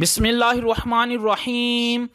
बिसमीम् अल्लाम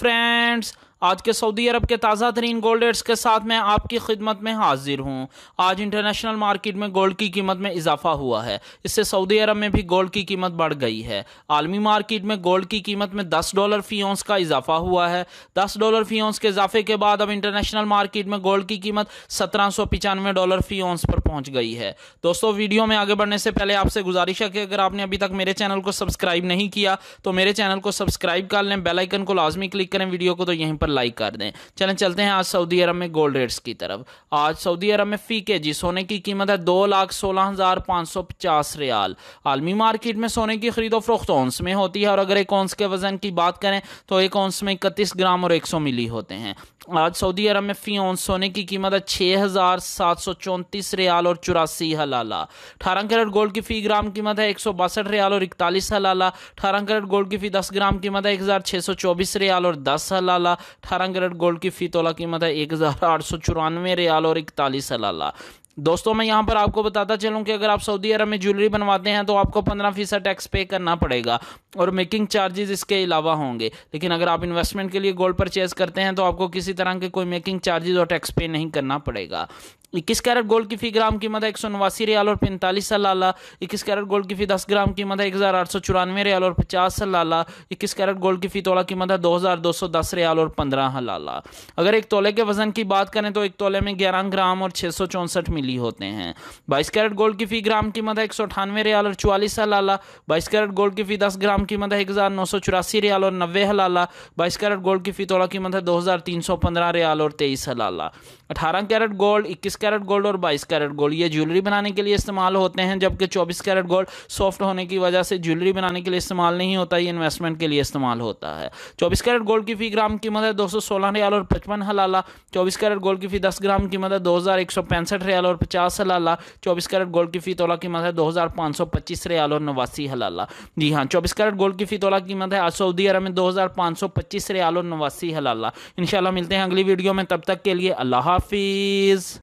फ्रेंड्स आज के सऊदी अरब के ताज़ा तरीन गोल्ड रेट्स के साथ मैं आपकी खिदमत में हाजिर हूँ आज इंटरनेशनल मार्केट में गोल्ड की कीमत में इजाफा हुआ है इससे सऊदी अरब में भी गोल्ड की कीमत बढ़ गई है आलमी मार्केट में गोल्ड की कीमत में दस डॉलर फी का इजाफा हुआ है दस डॉलर फी के इजाफे के बाद अब इंटरनेशनल मार्केट में गोल्ड की कीमत सत्रह सौ पिचानवे डॉलर फी पर पहुंच गई है दोस्तों वीडियो में आगे बढ़ने से पहले आपसे गुजारिश है कि अगर आपने अभी तक मेरे चैनल को सब्सक्राइब नहीं किया तो मेरे चैनल को सब्सक्राइब कर लें बेलाइकन को लाजमी क्लिक करें वीडियो को तो यहीं पर लाइक कर दें चले चलते हैं आज सऊदी अरब में गोल्ड रेट्स की तरफ आज सऊदी अरब में फी के जी सोने की कीमत है दो लाख सोलह हज़ार पाँच सौ पचास रियाल आलमी मार्केट में सोने की खरीदो फरोख्त ओंस में होती है और अगर एक ओंस के वजन की बात करें तो एक ओंस में इकतीस ग्राम और एक सौ मिली होते हैं आज सऊदी अरब में फ़ी ऑन सोने की कीमत है छः हज़ार सात सौ चौंतीस रियाल और चौरासी हलाला अठारह कैरेट गोल्ड की फ़ी ग्राम कीमत है एक सौ बासठ रियाल और इकतालीस हलाला अठारह कैरेट गोल्ड की फ़ी दस ग्राम कीमत है एक हज़ार छः सौ चौबीस रियाल और दस हलाला अठारह कैरेट गोल्ड की फ़ी तोला कीमत है एक हज़ार आठ सौ चौरानवे रियाल और इकतालीस हलाला दोस्तों मैं यहाँ पर आपको बताता चलूँ कि अगर आप सऊदी अरब में ज्वेलरी बनवाते हैं तो आपको पंद्रह फीसद टैक्स पे करना पड़ेगा और मेकिंग चार्जेस इसके अलावा होंगे लेकिन अगर आप इन्वेस्टमेंट के लिए गोल्ड परचेज करते हैं तो आपको किसी तरह के कोई मेकिंग चार्जेस और टैक्स पे नहीं करना पड़ेगा इक्कीस कैरेट गोल्ड की फी ग्राम कीमत है एक सौ नवासी रियाल और पैंतालीस सलाला इक्कीस कैरेट गोल्ड की फी दस ग्राम कीमत है एक हज़ार आठ सौ चौरानवे रियाल और पचास सलाला इक्कीस कैरेट गोल्ड की फी तोला कीमत है दो हज़ार दो सौ दस रियाल और पंद्रह हलाला अगर एक तोले के वजन की बात करें तो एक तोले में ग्यारह ग्राम और छः सौ चौंसठ मिली होते हैं बाईस कैरेट गोल्ड की फी ग्राम कीमत है एक सौ अठानवे रियाल और चवालीस हलाला बाईस कैरेट गोल्ड की फी दस ग्राम कीमत है एक हज़ार नौ सौ चौरासी रियाल और नब्बे हलाला बाईस कैरेट गोल्ड की फी तोला कीमत है दो हज़ार तीन सौ पंद्रह रियाल और तेईस हलाला अठारह कैरेट गोल्ड इक्कीस कैरेट गोल्ड और बाईस कैरेट गोल्ड ये ज्वेलरी बनाने के लिए इस्तेमाल होते हैं जबकि चौबीस कैरेट गोल्ड सॉफ्ट होने की वजह से ज्वेलरी बनाने के लिए इस्तेमाल नहीं होता ये इन्वेस्टमेंट के लिए इस्तेमाल होता है चौबीस कैरेट गोल्ड की फी ग्राम कीमत है दो सौ सोलह रियाल और पचपन हलाला चौबीस कैरेट गोल्ड की फी दस ग्राम कीमत है दो हज़ार एक सौ पैंसठ रियाल और पचास हलाला चौबीस कैरेट गोल्ड की फी तोला कीमत है दो हज़ार पाँच सौ पच्चीस रियाल और नवासी हलाला जी हाँ चौबीस कैरेट गोल्ड की फी तोला कीमत है आज सऊदी अरब में दो हज़ार पाँच सौ पच्चीस रियाल और नवासी हलाला इंशाल्लाह मिलते हैं अगली वीडियो में तब तक के लिए अल्लाह हाफिज़